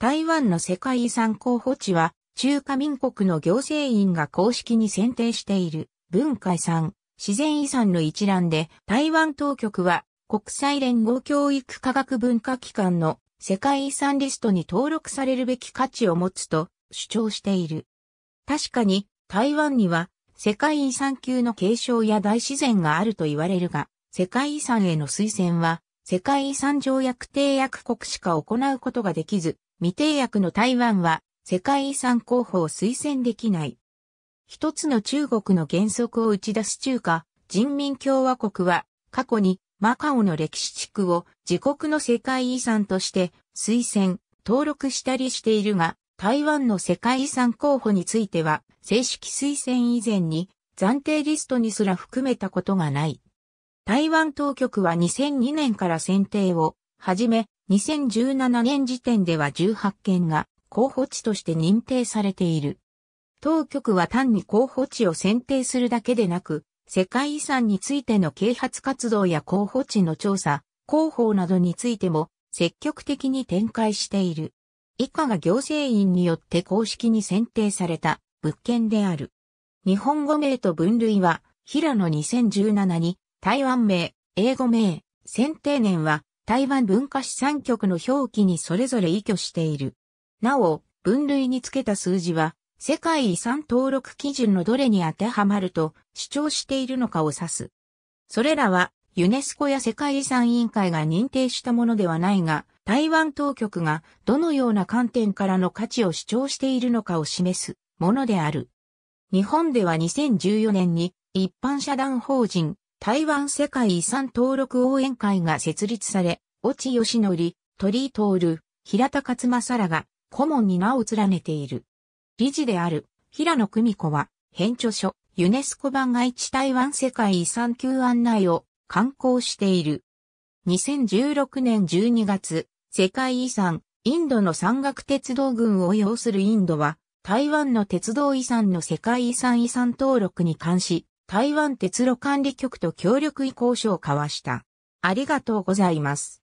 台湾の世界遺産候補地は、中華民国の行政院が公式に選定している文化遺産、自然遺産の一覧で、台湾当局は国際連合教育科学文化機関の世界遺産リストに登録されるべき価値を持つと主張している。確かに台湾には世界遺産級の継承や大自然があると言われるが、世界遺産への推薦は世界遺産条約締約国しか行うことができず、未定約の台湾は世界遺産候補を推薦できない。一つの中国の原則を打ち出す中華人民共和国は過去にマカオの歴史地区を自国の世界遺産として推薦、登録したりしているが、台湾の世界遺産候補については正式推薦以前に暫定リストにすら含めたことがない。台湾当局は2002年から選定をはじめ、2017年時点では18件が候補地として認定されている。当局は単に候補地を選定するだけでなく、世界遺産についての啓発活動や候補地の調査、広報などについても積極的に展開している。以下が行政院によって公式に選定された物件である。日本語名と分類は、平野2017に、台湾名、英語名、選定年は台湾文化資産局の表記にそれぞれ依拠している。なお、分類につけた数字は、世界遺産登録基準のどれに当てはまると主張しているのかを指す。それらは、ユネスコや世界遺産委員会が認定したものではないが、台湾当局がどのような観点からの価値を主張しているのかを示すものである。日本では2014年に一般社団法人台湾世界遺産登録応援会が設立され、越智義則、鳥居徹、平田勝正らが顧問に名を連ねている。理事である平野久美子は、編著書、ユネスコ版外地台湾世界遺産級案内を刊行している。2016年12月、世界遺産、インドの山岳鉄道群を要するインドは、台湾の鉄道遺産の世界遺産遺産登録に関し、台湾鉄路管理局と協力意向書を交わした。ありがとうございます。